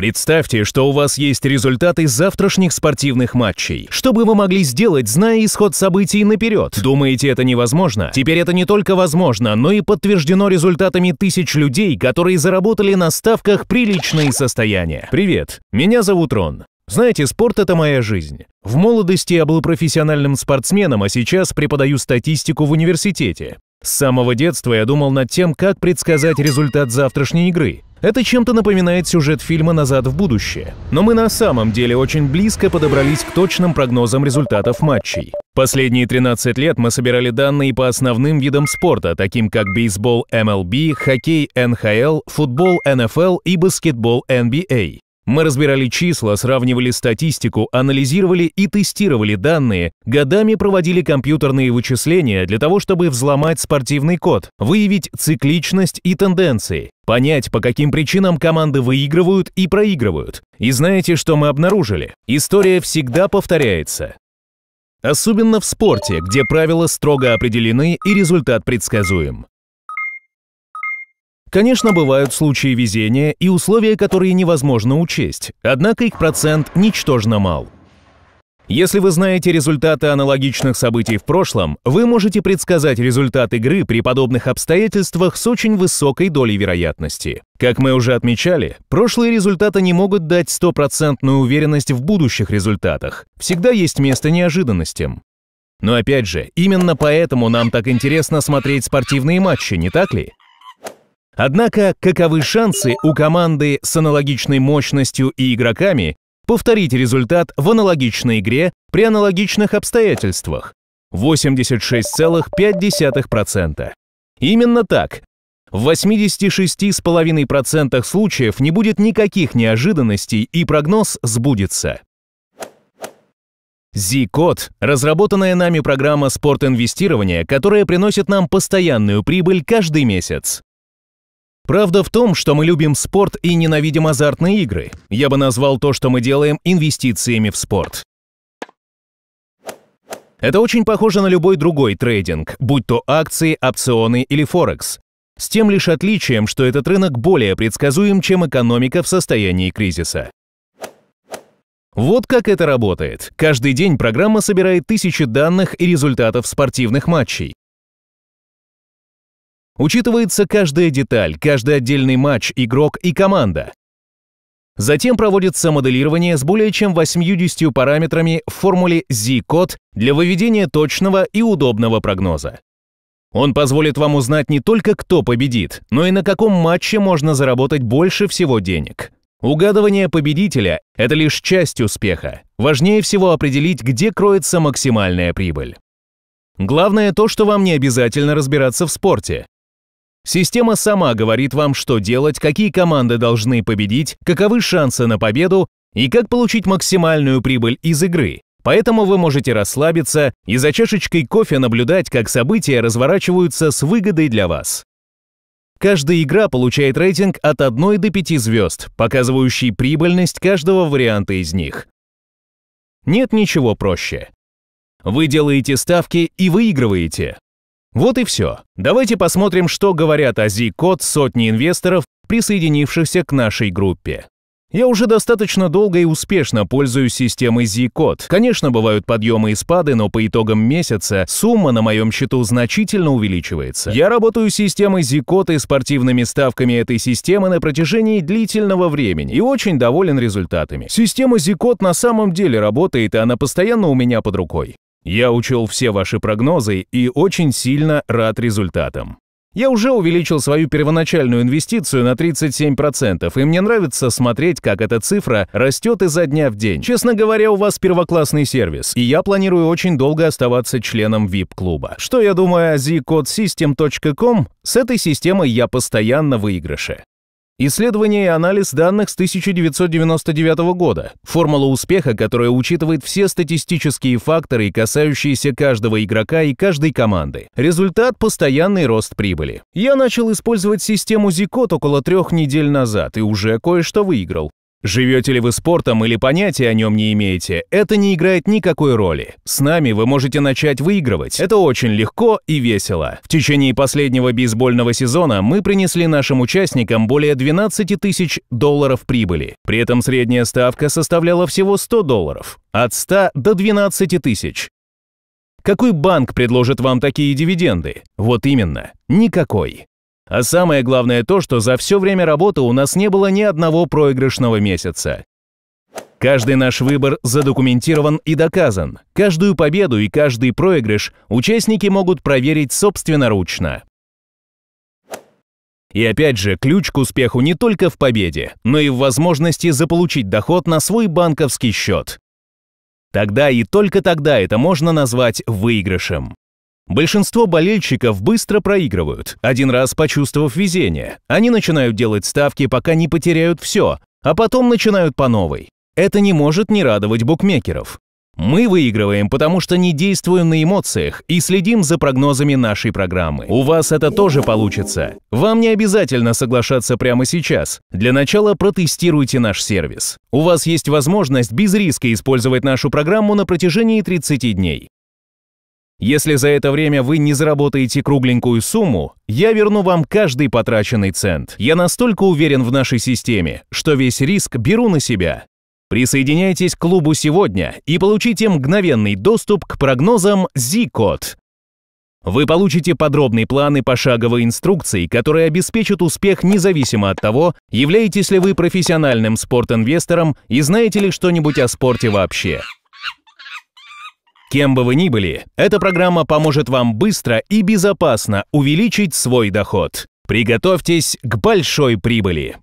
Представьте, что у вас есть результаты завтрашних спортивных матчей. Что бы вы могли сделать, зная исход событий наперед? Думаете, это невозможно? Теперь это не только возможно, но и подтверждено результатами тысяч людей, которые заработали на ставках приличные состояния. Привет, меня зовут Рон. Знаете, спорт – это моя жизнь. В молодости я был профессиональным спортсменом, а сейчас преподаю статистику в университете. С самого детства я думал над тем, как предсказать результат завтрашней игры. Это чем-то напоминает сюжет фильма «Назад в будущее». Но мы на самом деле очень близко подобрались к точным прогнозам результатов матчей. Последние 13 лет мы собирали данные по основным видам спорта, таким как бейсбол MLB, хоккей (NHL), футбол (NFL) и баскетбол NBA. Мы разбирали числа, сравнивали статистику, анализировали и тестировали данные, годами проводили компьютерные вычисления для того, чтобы взломать спортивный код, выявить цикличность и тенденции, понять, по каким причинам команды выигрывают и проигрывают. И знаете, что мы обнаружили? История всегда повторяется. Особенно в спорте, где правила строго определены и результат предсказуем. Конечно, бывают случаи везения и условия, которые невозможно учесть, однако их процент ничтожно мал. Если вы знаете результаты аналогичных событий в прошлом, вы можете предсказать результат игры при подобных обстоятельствах с очень высокой долей вероятности. Как мы уже отмечали, прошлые результаты не могут дать стопроцентную уверенность в будущих результатах. Всегда есть место неожиданностям. Но опять же, именно поэтому нам так интересно смотреть спортивные матчи, не так ли? Однако, каковы шансы у команды с аналогичной мощностью и игроками повторить результат в аналогичной игре при аналогичных обстоятельствах? 86,5%. Именно так. В 86,5% случаев не будет никаких неожиданностей и прогноз сбудется. Z-Code – разработанная нами программа спортинвестирования, которая приносит нам постоянную прибыль каждый месяц. Правда в том, что мы любим спорт и ненавидим азартные игры. Я бы назвал то, что мы делаем, инвестициями в спорт. Это очень похоже на любой другой трейдинг, будь то акции, опционы или Форекс. С тем лишь отличием, что этот рынок более предсказуем, чем экономика в состоянии кризиса. Вот как это работает. Каждый день программа собирает тысячи данных и результатов спортивных матчей. Учитывается каждая деталь, каждый отдельный матч, игрок и команда. Затем проводится моделирование с более чем 80 параметрами в формуле Z-код для выведения точного и удобного прогноза. Он позволит вам узнать не только, кто победит, но и на каком матче можно заработать больше всего денег. Угадывание победителя – это лишь часть успеха. Важнее всего определить, где кроется максимальная прибыль. Главное то, что вам не обязательно разбираться в спорте. Система сама говорит вам, что делать, какие команды должны победить, каковы шансы на победу и как получить максимальную прибыль из игры. Поэтому вы можете расслабиться и за чашечкой кофе наблюдать, как события разворачиваются с выгодой для вас. Каждая игра получает рейтинг от 1 до 5 звезд, показывающий прибыльность каждого варианта из них. Нет ничего проще. Вы делаете ставки и выигрываете. Вот и все. Давайте посмотрим, что говорят о Z-код сотни инвесторов, присоединившихся к нашей группе. Я уже достаточно долго и успешно пользуюсь системой Z-код. Конечно, бывают подъемы и спады, но по итогам месяца сумма на моем счету значительно увеличивается. Я работаю с системой Z-код и спортивными ставками этой системы на протяжении длительного времени и очень доволен результатами. Система Z-код на самом деле работает, и она постоянно у меня под рукой. Я учел все ваши прогнозы и очень сильно рад результатам. Я уже увеличил свою первоначальную инвестицию на 37%, и мне нравится смотреть, как эта цифра растет изо дня в день. Честно говоря, у вас первоклассный сервис, и я планирую очень долго оставаться членом VIP-клуба. Что я думаю о zcodesystem.com? С этой системой я постоянно в выигрыше. Исследование и анализ данных с 1999 года. Формула успеха, которая учитывает все статистические факторы, касающиеся каждого игрока и каждой команды. Результат – постоянный рост прибыли. Я начал использовать систему Zicot около трех недель назад и уже кое-что выиграл. Живете ли вы спортом или понятия о нем не имеете, это не играет никакой роли. С нами вы можете начать выигрывать. Это очень легко и весело. В течение последнего бейсбольного сезона мы принесли нашим участникам более 12 тысяч долларов прибыли. При этом средняя ставка составляла всего 100 долларов. От 100 до 12 тысяч. Какой банк предложит вам такие дивиденды? Вот именно, никакой. А самое главное то, что за все время работы у нас не было ни одного проигрышного месяца. Каждый наш выбор задокументирован и доказан. Каждую победу и каждый проигрыш участники могут проверить собственноручно. И опять же, ключ к успеху не только в победе, но и в возможности заполучить доход на свой банковский счет. Тогда и только тогда это можно назвать выигрышем. Большинство болельщиков быстро проигрывают, один раз почувствовав везение. Они начинают делать ставки, пока не потеряют все, а потом начинают по новой. Это не может не радовать букмекеров. Мы выигрываем, потому что не действуем на эмоциях и следим за прогнозами нашей программы. У вас это тоже получится. Вам не обязательно соглашаться прямо сейчас. Для начала протестируйте наш сервис. У вас есть возможность без риска использовать нашу программу на протяжении 30 дней. Если за это время вы не заработаете кругленькую сумму, я верну вам каждый потраченный цент. Я настолько уверен в нашей системе, что весь риск беру на себя. Присоединяйтесь к клубу сегодня и получите мгновенный доступ к прогнозам Z-код. Вы получите подробный план и пошаговые инструкции, которые обеспечат успех независимо от того, являетесь ли вы профессиональным спортинвестором и знаете ли что-нибудь о спорте вообще. Кем бы вы ни были, эта программа поможет вам быстро и безопасно увеличить свой доход. Приготовьтесь к большой прибыли.